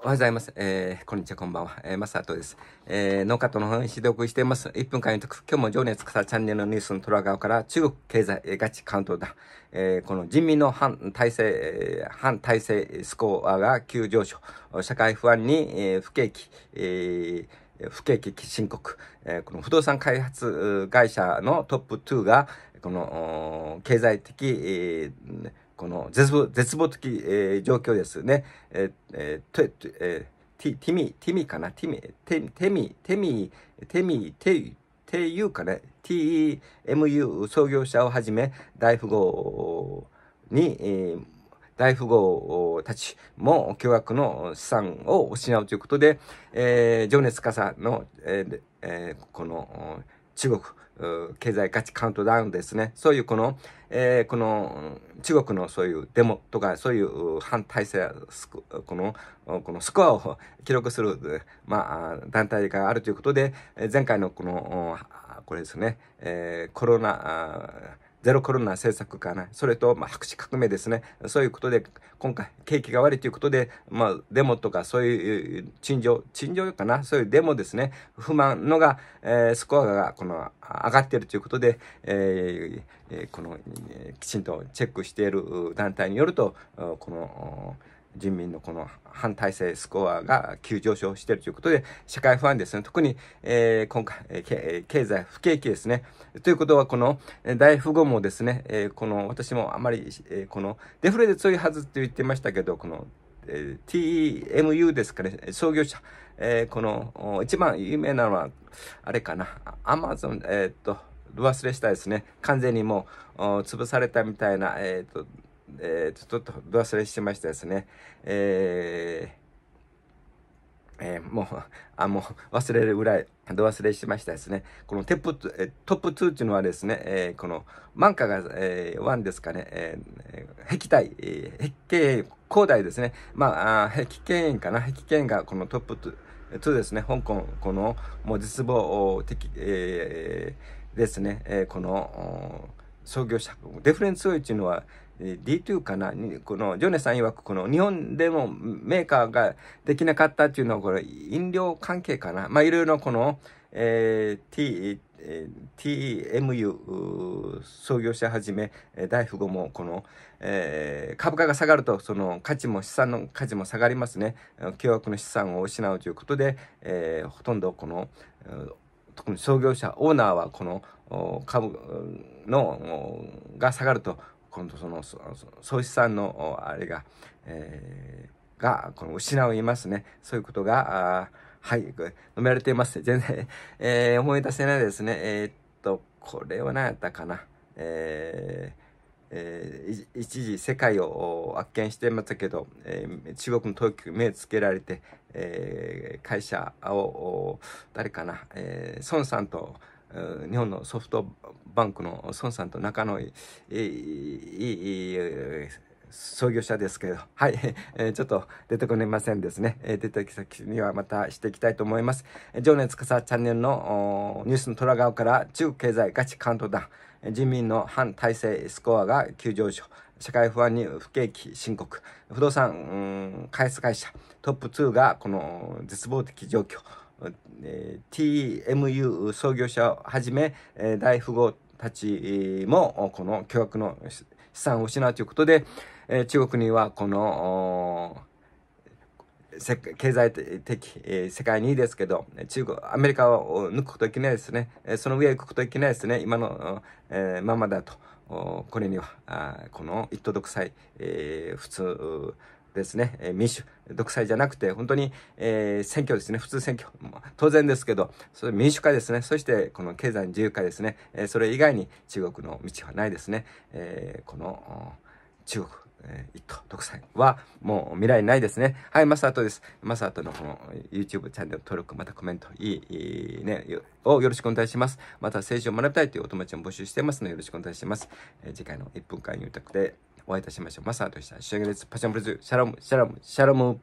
おはようございます。えー、こんにちは、こんばんは。えー、マサートです。えー、農家との本指導しています。1分間に特今日も情熱さチャンネルのニュースの虎側から中国経済ガチカウントだ。えー、この人民の反体制、反体制スコアが急上昇。社会不安に、えー、不景気、えー不景気申告、えー、この不動産開発会社のトップ2が、この経済的、えーこの絶望、絶望的、えー、状況ですね。えー、えー、と、えー、ティ、ティミ、ティミかなティミ、テミ、テミ、テミ、テミ、テミ、ていかね、TEMU 創業者をはじめ、大富豪に、えー、大富豪たちも巨額の資産を失うということで、えー、情熱家さの、えーえー、この、中国、経済価値カウントダウンですね。そういうこの、えー、この中国のそういうデモとかそういう反体制、この、このスコアを記録する、まあ、団体があるということで、前回のこの、これですね、えー、コロナ、ゼロコロナ政策かな、それと、まあ、白紙革命ですね。そういうことで、今回、景気が悪いということで、まあ、デモとか、そういう陳情、陳情かな、そういうデモですね。不満のが、えー、スコアが、この、上がっているということで、えー、この、きちんとチェックしている団体によると、この、人民のこの反体制スコアが急上昇しているということで、社会不安ですね。特に、えー、今回、えー、経済不景気ですね。ということは、この大富豪もですね、えー、この私もあまり、えこのデフレで強いはずと言ってましたけど、このえ TMU ですかね、創業者、えー、この、一番有名なのは、あれかな、アマゾン、えー、っと、忘れしたですね、完全にもう、潰されたみたいな、えー、っと、えー、ちょっとど忘れしてましたですね。えーえー、もう、あ、もう忘れるぐらい、ど忘れしましたですね。このテップ、えトップ2っていうのはですね、えー、この、マンカが、えー、1ですかね、えー、壁体、えー、壁形、広大ですね。まあ、あ壁形炎かな、壁形炎がこのトップ2、2ですね、香港、この、もう絶望的、えー、ですね、えー、この、創業者。デフレンスというのは D2 かなこのジョネさん曰くこの日本でもメーカーができなかったっていうのはこれ飲料関係かなまあいろいろこの、えー、T、え TMU 創業者はじめ大富豪もこの、えー、株価が下がるとその価値も資産の価値も下がりますね凶悪の資産を失うということで、えー、ほとんどこの特に創業者オーナーはこの株のが下がると今度その総資産のあれが、えー、がこの失う言いますねそういうことがはい述べられています全然、えー、思い出せないですねえー、っとこれは何やったかなえーえー、一時世界を圧見してましたけど、えー、中国の当局目つけられて、えー、会社を誰かな、え孫さんと日本のソフトバンクの孫さんと仲のいい創業者ですけど、はい、えー、ちょっと出てこねませんですね。えー、出てき先にはまたしていきたいと思います。えー、情熱かさチャンネルのニュースの虎顔から中経済ガチカウントダウン、人民の反体制スコアが急上昇、社会不安に不景気深刻、不動産、うん、開発会社トップ2がこの絶望的状況、え TMU 創業者をはじめ、え大富豪たちもこの巨額の資産を失うということで、え中国にはこの経済的、え世界にいいですけど、中国、アメリカを抜くことはいけないですね。その上行くことはいけないですね。今の、えままだと。これには、この一党独裁、えー、普通、ですね、え民主、独裁じゃなくて、本当に、えー、選挙ですね、普通選挙、当然ですけど、それ民主化ですね、そしてこの経済自由化ですね、えそれ以外に中国の道はないですね、えー、この中国、えー、一党独裁はもう未来ないですね。はい、マサートです。マサートのこの YouTube チャンネル登録、またコメント、いい、いいね、をよろしくお願いします。また政治を学びたいというお友達も募集してますのでよろしくお願いします。えー、次回の1分間ゆうたくて。お会いいたしましょう。マサーとした。ュ上げです。パシャンプルズ、シャラム、シャラム、シャラム。